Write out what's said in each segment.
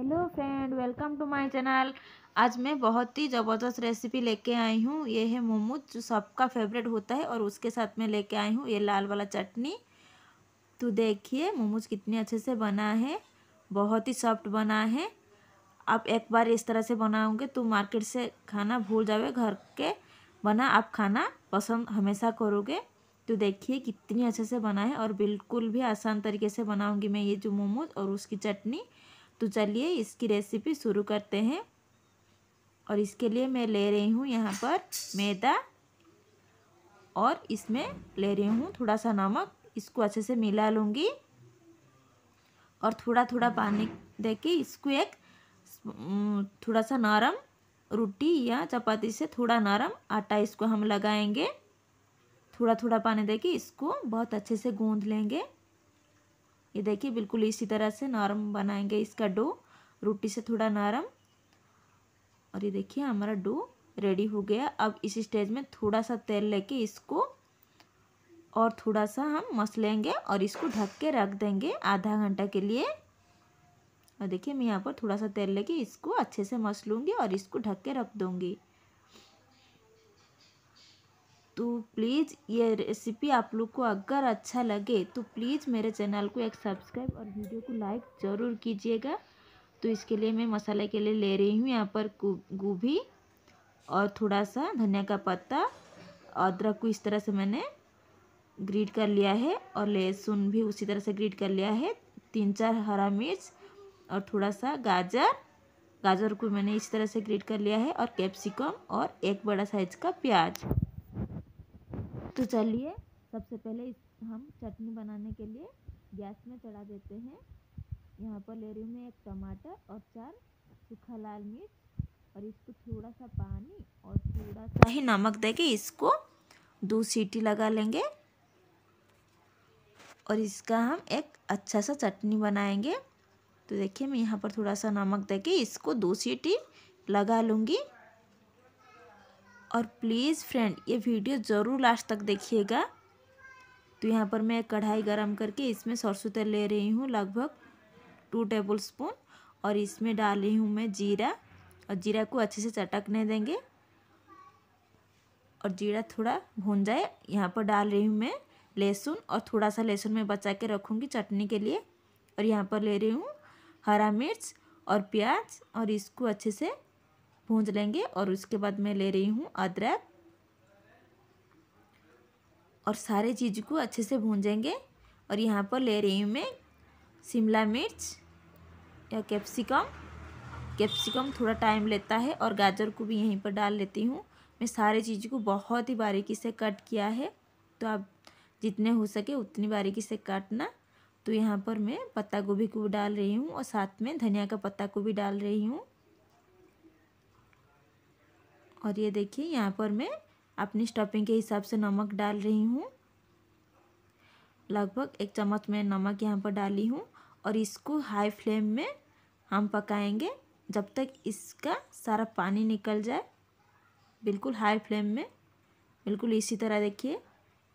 hello friend welcome to my channel आज मैं बहुत ही ज़बरदस्त रेसिपी लेके आई हूँ ये है मोमोज जो सबका फेवरेट होता है और उसके साथ में लेके आई हूँ ये लाल वाला चटनी तो देखिए मोमोज कितने अच्छे से बना है बहुत ही सॉफ्ट बना है आप एक बार इस तरह से बनाओगे तो मार्केट से खाना भूल जाओगे घर के बना आप खाना पसंद हमेशा करोगे तो देखिए कितनी अच्छे से बना है और बिल्कुल भी आसान तरीके से बनाऊंगी मैं ये जो मोमोज और उसकी चटनी तो चलिए इसकी रेसिपी शुरू करते हैं और इसके लिए मैं ले रही हूँ यहाँ पर मैदा और इसमें ले रही हूँ थोड़ा सा नमक इसको अच्छे से मिला लूँगी और थोड़ा थोड़ा पानी दे के इसको एक थोड़ा सा नरम रोटी या चपाती से थोड़ा नरम आटा इसको हम लगाएंगे थोड़ा थोड़ा पानी दे के इसको बहुत अच्छे से गूँध लेंगे ये देखिए बिल्कुल इसी तरह से नरम बनाएंगे इसका डो रोटी से थोड़ा नरम और ये देखिए हमारा डो रेडी हो गया अब इस स्टेज में थोड़ा सा तेल लेके इसको और थोड़ा सा हम मस लेंगे और इसको ढक के रख देंगे आधा घंटा के लिए और देखिए मैं यहाँ पर थोड़ा सा तेल लेके इसको अच्छे से मस लूँगी और इसको ढक के रख दूँगी तो प्लीज़ ये रेसिपी आप लोग को अगर अच्छा लगे तो प्लीज़ मेरे चैनल को एक सब्सक्राइब और वीडियो को लाइक ज़रूर कीजिएगा तो इसके लिए मैं मसाले के लिए ले रही हूँ यहाँ पर गोभी और थोड़ा सा धनिया का पत्ता अदरक को इस तरह से मैंने ग्रीट कर लिया है और लहसुन भी उसी तरह से ग्रीट कर लिया है तीन चार हरा मिर्च और थोड़ा सा गाजर गाजर को मैंने इस तरह से ग्रीट कर लिया है और कैप्सिकम और एक बड़ा साइज का प्याज तो चलिए सबसे पहले इस हम चटनी बनाने के लिए गैस में चढ़ा देते हैं यहाँ पर ले रही हूँ मैं एक टमाटर और चार सूखा लाल मिर्च और इसको थोड़ा सा पानी और थोड़ा सा ही नमक देके इसको दो सीटी लगा लेंगे और इसका हम एक अच्छा सा चटनी बनाएंगे तो देखिए मैं यहाँ पर थोड़ा सा नमक देके इसको दो सीटी लगा लूँगी और प्लीज़ फ्रेंड ये वीडियो ज़रूर लास्ट तक देखिएगा तो यहाँ पर मैं कढ़ाई गरम करके इसमें सरसों तेल ले रही हूँ लगभग टू टेबल स्पून और इसमें डाल रही हूँ मैं जीरा और जीरा को अच्छे से चटकने देंगे और जीरा थोड़ा भून जाए यहाँ पर डाल रही हूँ मैं लहसुन और थोड़ा सा लहसुन मैं बचा के रखूँगी चटनी के लिए और यहाँ पर ले रही हूँ हरा मिर्च और प्याज और इसको अच्छे से भूंज लेंगे और उसके बाद मैं ले रही हूँ अदरक और सारे चीज़ को अच्छे से भूंजेंगे और यहाँ पर ले रही हूँ मैं शिमला मिर्च या कैप्सिकम कैप्सिकम थोड़ा टाइम लेता है और गाजर को भी यहीं पर डाल लेती हूँ मैं सारे चीज़ को बहुत ही बारीकी से कट किया है तो आप जितने हो सके उतनी बारीकी से काटना तो यहाँ पर मैं पत्ता गोभी को भी डाल रही हूँ और साथ में धनिया का पत्ता को भी डाल रही हूँ और ये देखिए यहाँ पर मैं अपनी स्टफिंग के हिसाब से नमक डाल रही हूँ लगभग एक चम्मच मैं नमक यहाँ पर डाली हूँ और इसको हाई फ्लेम में हम पकाएंगे जब तक इसका सारा पानी निकल जाए बिल्कुल हाई फ्लेम में बिल्कुल इसी तरह देखिए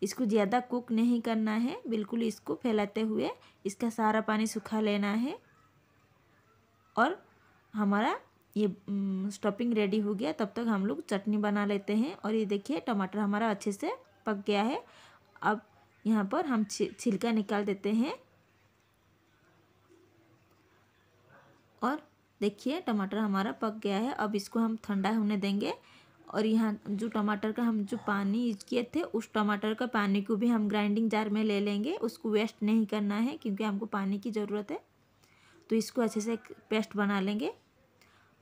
इसको ज़्यादा कुक नहीं करना है बिल्कुल इसको फैलाते हुए इसका सारा पानी सूखा लेना है और हमारा ये स्टफिंग रेडी हो गया तब तक हम लोग चटनी बना लेते हैं और ये देखिए टमाटर हमारा अच्छे से पक गया है अब यहाँ पर हम छिलका निकाल देते हैं और देखिए टमाटर हमारा पक गया है अब इसको हम ठंडा होने देंगे और यहाँ जो टमाटर का हम जो पानी यूज किए थे उस टमाटर का पानी को भी हम ग्राइंडिंग जार में ले लेंगे उसको वेस्ट नहीं करना है क्योंकि हमको पानी की ज़रूरत है तो इसको अच्छे से पेस्ट बना लेंगे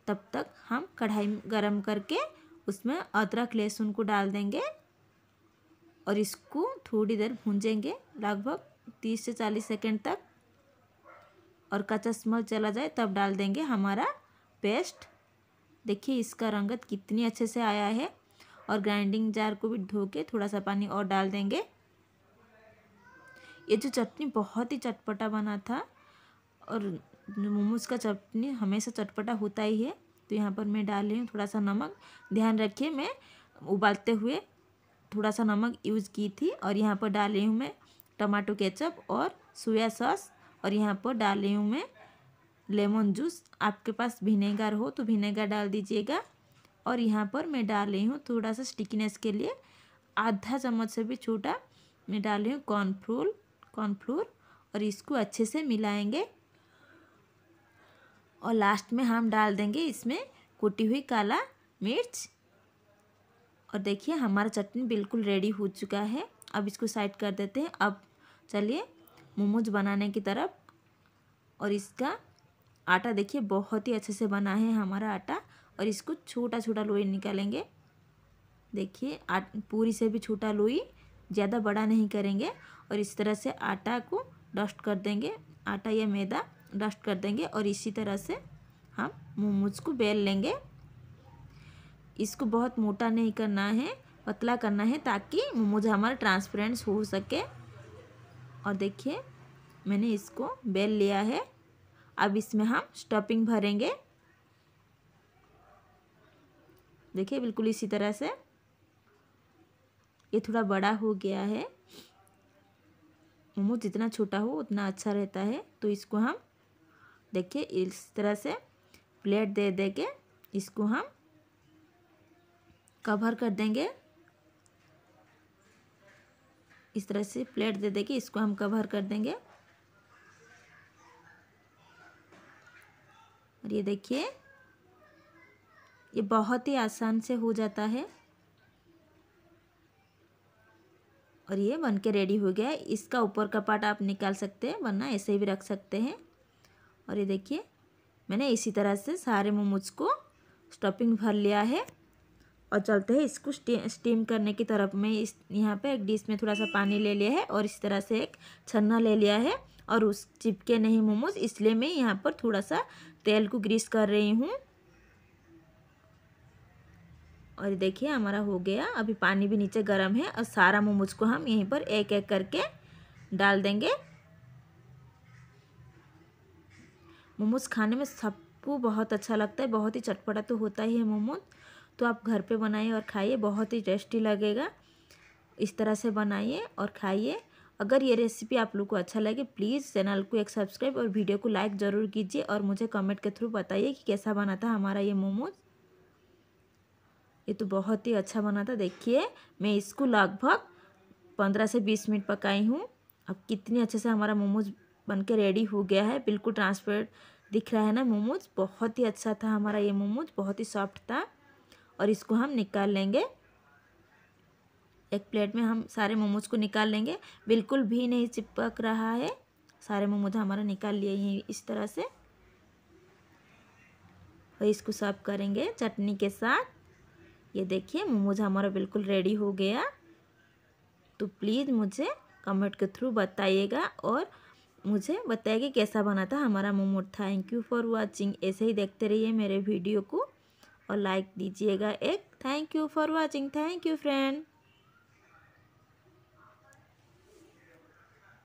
तब तक हम कढ़ाई गरम करके उसमें अदरक लहसुन को डाल देंगे और इसको थोड़ी देर भूंजेंगे लगभग तीस से चालीस सेकेंड तक और कच्चा स्मेल चला जाए तब डाल देंगे हमारा पेस्ट देखिए इसका रंगत कितनी अच्छे से आया है और ग्राइंडिंग जार को भी धो के थोड़ा सा पानी और डाल देंगे ये जो चटनी बहुत ही चटपटा बना था और मोमोज़ का चटनी हमेशा चटपटा होता ही है तो यहाँ पर मैं डाल रही हूँ थोड़ा सा नमक ध्यान रखिए मैं उबालते हुए थोड़ा सा नमक यूज़ की थी और यहाँ पर डाल रही हूँ मैं टमाटो केचप और सोया सॉस और यहाँ पर डाल रही हूँ मैं लेमन जूस आपके पास विनेगर हो तो विनेगर डाल दीजिएगा और यहाँ पर मैं डाल रही हूँ थोड़ा सा स्टिकनेस के लिए आधा चम्मच से भी छोटा मैं डाल रही हूँ कॉर्नफ्लोर कॉर्नफ्लोर और इसको अच्छे से मिलाएंगे और लास्ट में हम डाल देंगे इसमें कुटी हुई काला मिर्च और देखिए हमारा चटनी बिल्कुल रेडी हो चुका है अब इसको साइड कर देते हैं अब चलिए मोमोज बनाने की तरफ और इसका आटा देखिए बहुत ही अच्छे से बना है हमारा आटा और इसको छोटा छोटा लोई निकालेंगे देखिए पूरी से भी छोटा लोई ज़्यादा बड़ा नहीं करेंगे और इस तरह से आटा को डस्ट कर देंगे आटा या मैदा डस्ट कर देंगे और इसी तरह से हम मोमोज को बेल लेंगे इसको बहुत मोटा नहीं करना है पतला करना है ताकि मोमोज हमारा ट्रांसपेरेंट हो सके और देखिए मैंने इसको बेल लिया है अब इसमें हम स्टफिंग भरेंगे देखिए बिल्कुल इसी तरह से ये थोड़ा बड़ा हो गया है मोमो जितना छोटा हो उतना अच्छा रहता है तो इसको हम देखिए इस तरह से प्लेट दे दे के इसको हम कवर कर देंगे इस तरह से प्लेट दे दे के इसको हम कवर कर देंगे और ये देखिए ये बहुत ही आसान से हो जाता है और ये बन के रेडी हो गया है इसका ऊपर का पार्ट आप निकाल सकते हैं वरना ऐसे भी रख सकते हैं और ये देखिए मैंने इसी तरह से सारे मोमोज को स्टफिंग भर लिया है और चलते हैं इसको स्टीम करने की तरफ में इस यहाँ पे एक डिश में थोड़ा सा पानी ले लिया है और इस तरह से एक छन्ना ले लिया है और उस चिपके नहीं मोमोज इसलिए मैं यहाँ पर थोड़ा सा तेल को ग्रीस कर रही हूँ और देखिए हमारा हो गया अभी पानी भी नीचे गर्म है और सारा मोमोज को हम यहीं पर एक एक करके डाल देंगे मोमोज खाने में सबको बहुत अच्छा लगता है बहुत ही चटपटा तो होता ही है मोमोज तो आप घर पे बनाइए और खाइए बहुत ही टेस्टी लगेगा इस तरह से बनाइए और खाइए अगर ये रेसिपी आप लोग को अच्छा लगे प्लीज़ चैनल को एक सब्सक्राइब और वीडियो को लाइक ज़रूर कीजिए और मुझे कमेंट के थ्रू बताइए कि कैसा बना था हमारा ये मोमोज ये तो बहुत ही अच्छा बना था देखिए मैं इसको लगभग पंद्रह से बीस मिनट पकाई हूँ अब कितने अच्छे से हमारा मोमोज बन के रेडी हो गया है बिल्कुल ट्रांसपेरेंट दिख रहा है ना मोमोज बहुत ही अच्छा था हमारा ये मोमोज बहुत ही सॉफ्ट था और इसको हम निकाल लेंगे एक प्लेट में हम सारे मोमोज को निकाल लेंगे बिल्कुल भी नहीं चिपक रहा है सारे मोमोज हमारा निकाल लिए हैं इस तरह से और इसको सर्व करेंगे चटनी के साथ ये देखिए मोमोज हमारा बिल्कुल रेडी हो गया तो प्लीज़ मुझे कमेंट के थ्रू बताइएगा और मुझे बताया कि कैसा बना था हमारा momo thank you for watching ऐसे ही देखते रहिए मेरे वीडियो को और लाइक दीजिएगा एक thank you for watching thank you friend